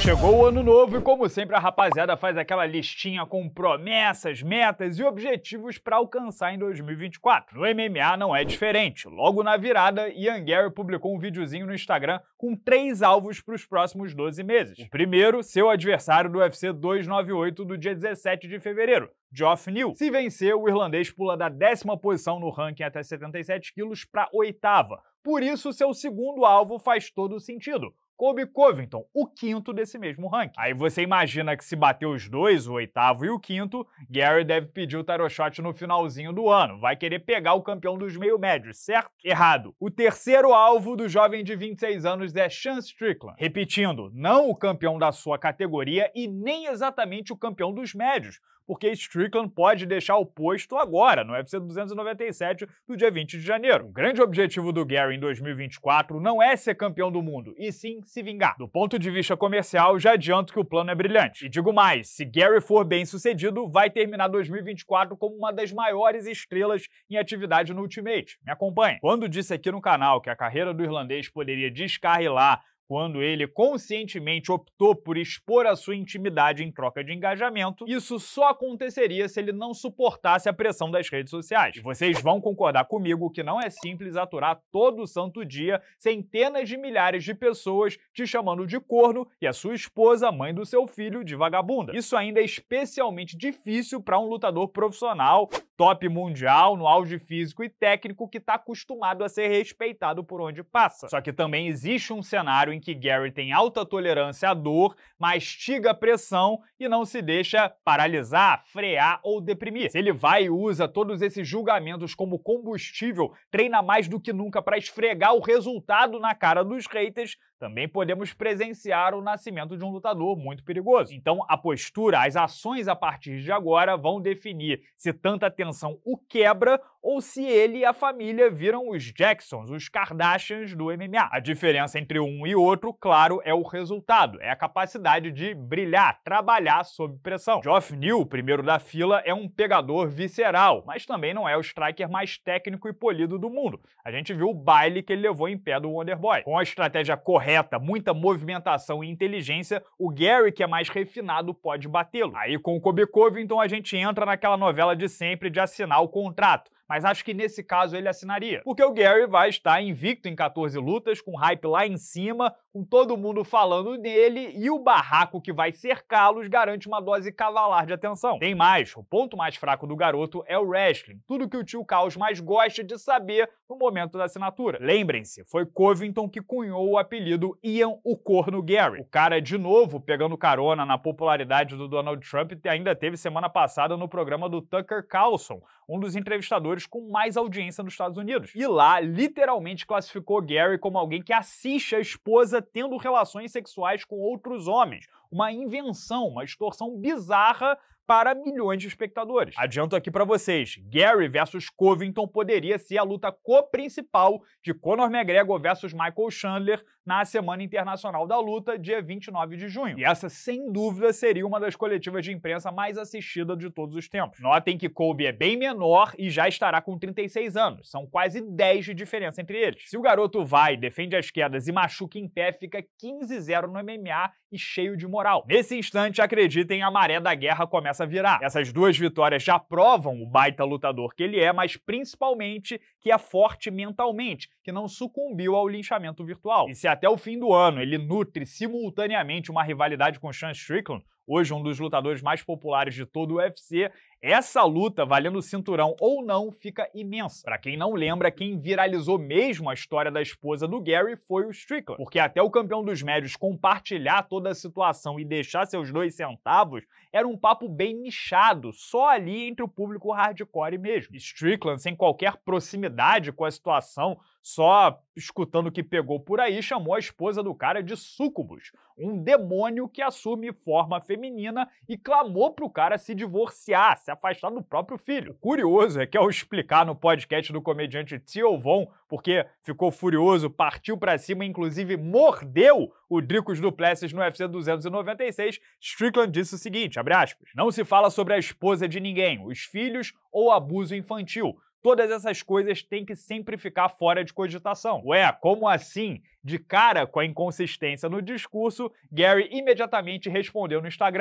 Chegou o ano novo e, como sempre, a rapaziada faz aquela listinha com promessas, metas e objetivos para alcançar em 2024. No MMA não é diferente. Logo na virada, Ian Gary publicou um videozinho no Instagram com três alvos para os próximos 12 meses. O primeiro, seu adversário do UFC 298 do dia 17 de fevereiro, Geoff New. Se vencer, o irlandês pula da décima posição no ranking até 77 quilos para oitava. Por isso, seu segundo alvo faz todo sentido Kobe Covington, o quinto desse mesmo ranking. Aí você imagina que se bater os dois, o oitavo e o quinto, Gary deve pedir o tarot shot no finalzinho do ano. Vai querer pegar o campeão dos meio médios, certo? Errado. O terceiro alvo do jovem de 26 anos é Sean Strickland. Repetindo, não o campeão da sua categoria e nem exatamente o campeão dos médios, porque Strickland pode deixar o posto agora, no UFC 297, do dia 20 de janeiro. O grande objetivo do Gary em 2024 não é ser campeão do mundo, e sim se vingar. Do ponto de vista comercial, já adianto que o plano é brilhante. E digo mais, se Gary for bem sucedido, vai terminar 2024 como uma das maiores estrelas em atividade no Ultimate. Me acompanhe. Quando disse aqui no canal que a carreira do irlandês poderia descarrilar quando ele conscientemente optou por expor a sua intimidade em troca de engajamento, isso só aconteceria se ele não suportasse a pressão das redes sociais. E vocês vão concordar comigo que não é simples aturar todo santo dia centenas de milhares de pessoas te chamando de corno e a sua esposa, mãe do seu filho, de vagabunda. Isso ainda é especialmente difícil para um lutador profissional, top mundial, no auge físico e técnico que está acostumado a ser respeitado por onde passa. Só que também existe um cenário em que Gary tem alta tolerância à dor, mastiga a pressão e não se deixa paralisar, frear ou deprimir. Se ele vai e usa todos esses julgamentos como combustível, treina mais do que nunca para esfregar o resultado na cara dos haters, também podemos presenciar o nascimento de um lutador muito perigoso. Então, a postura, as ações a partir de agora vão definir se tanta tensão o quebra ou se ele e a família viram os Jacksons, os Kardashians do MMA. A diferença entre um e outro, claro, é o resultado, é a capacidade de brilhar, trabalhar sob pressão. Geoff Neal, primeiro da fila, é um pegador visceral, mas também não é o striker mais técnico e polido do mundo. A gente viu o baile que ele levou em pé do Wonderboy. Com a estratégia correta muita movimentação e inteligência, o Gary, que é mais refinado, pode batê-lo. Aí com o Kobikov, então a gente entra naquela novela de sempre de assinar o contrato mas acho que nesse caso ele assinaria. Porque o Gary vai estar invicto em 14 lutas, com hype lá em cima, com todo mundo falando nele e o barraco que vai cercá-los garante uma dose cavalar de atenção. Tem mais, o ponto mais fraco do garoto é o wrestling, tudo que o tio Caos mais gosta de saber no momento da assinatura. Lembrem-se, foi Covington que cunhou o apelido Ian o Corno Gary. O cara, de novo, pegando carona na popularidade do Donald Trump, ainda teve semana passada no programa do Tucker Carlson, um dos entrevistadores com mais audiência nos Estados Unidos. E lá, literalmente classificou Gary como alguém que assiste a esposa tendo relações sexuais com outros homens. Uma invenção, uma distorção bizarra para milhões de espectadores. Adianto aqui para vocês, Gary versus Covington poderia ser a luta co-principal de Conor McGregor versus Michael Chandler na Semana Internacional da Luta, dia 29 de junho. E essa, sem dúvida, seria uma das coletivas de imprensa mais assistida de todos os tempos. Notem que Kobe é bem menor e já estará com 36 anos. São quase 10 de diferença entre eles. Se o garoto vai, defende as quedas e machuca em pé, fica 15-0 no MMA e cheio de moral. Nesse instante, acreditem, a maré da guerra começa virar. Essas duas vitórias já provam o baita lutador que ele é, mas principalmente que é forte mentalmente, que não sucumbiu ao linchamento virtual. E se até o fim do ano ele nutre simultaneamente uma rivalidade com Sean Strickland, hoje um dos lutadores mais populares de todo o UFC. Essa luta, valendo o cinturão ou não, fica imensa. Para quem não lembra, quem viralizou mesmo a história da esposa do Gary foi o Strickland, porque até o campeão dos médios compartilhar toda a situação e deixar seus dois centavos era um papo bem nichado, só ali entre o público hardcore mesmo. Strickland, sem qualquer proximidade com a situação, só escutando o que pegou por aí, chamou a esposa do cara de Sucubus, um demônio que assume forma feminina e clamou pro cara se divorciar, se afastar do próprio filho. O curioso é que ao explicar no podcast do comediante Tio Von, porque ficou furioso, partiu para cima, inclusive mordeu o Dricos Duplessis no UFC 296, Strickland disse o seguinte, abre aspas, não se fala sobre a esposa de ninguém, os filhos ou abuso infantil. Todas essas coisas têm que sempre ficar fora de cogitação. Ué, como assim? De cara com a inconsistência no discurso, Gary imediatamente respondeu no Instagram,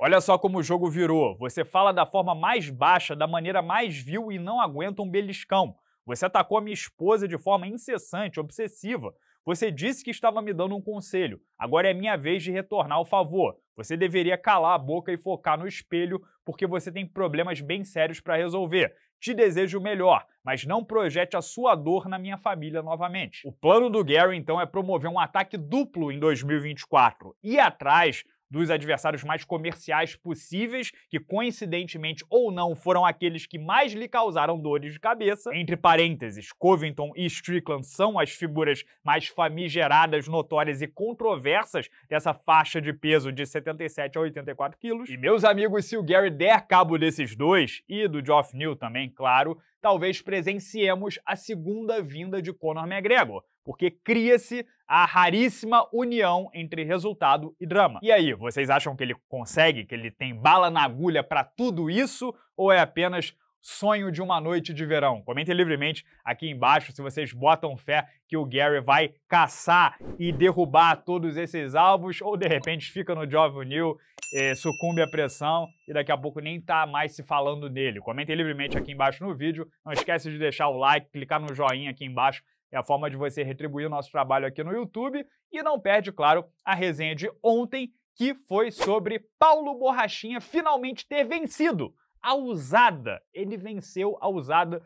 Olha só como o jogo virou. Você fala da forma mais baixa, da maneira mais vil e não aguenta um beliscão. Você atacou a minha esposa de forma incessante, obsessiva. Você disse que estava me dando um conselho, agora é minha vez de retornar o favor. Você deveria calar a boca e focar no espelho, porque você tem problemas bem sérios para resolver. Te desejo o melhor, mas não projete a sua dor na minha família novamente. O plano do Gary, então, é promover um ataque duplo em 2024 e atrás dos adversários mais comerciais possíveis, que coincidentemente ou não foram aqueles que mais lhe causaram dores de cabeça. Entre parênteses, Covington e Strickland são as figuras mais famigeradas, notórias e controversas dessa faixa de peso de 77 a 84 quilos. E meus amigos, se o Gary der cabo desses dois, e do Geoff New também, claro, talvez presenciemos a segunda vinda de Conor McGregor porque cria-se a raríssima união entre resultado e drama. E aí, vocês acham que ele consegue, que ele tem bala na agulha para tudo isso ou é apenas sonho de uma noite de verão. Comentem livremente aqui embaixo se vocês botam fé que o Gary vai caçar e derrubar todos esses alvos ou de repente fica no Jovem New, eh, sucumbe à pressão e daqui a pouco nem tá mais se falando dele. Comentem livremente aqui embaixo no vídeo. Não esquece de deixar o like, clicar no joinha aqui embaixo é a forma de você retribuir o nosso trabalho aqui no YouTube. E não perde, claro, a resenha de ontem, que foi sobre Paulo Borrachinha finalmente ter vencido a usada. Ele venceu a usada.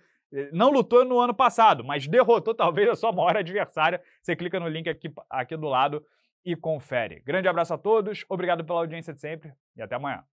Não lutou no ano passado, mas derrotou talvez a sua maior adversária. Você clica no link aqui, aqui do lado e confere. Grande abraço a todos, obrigado pela audiência de sempre e até amanhã.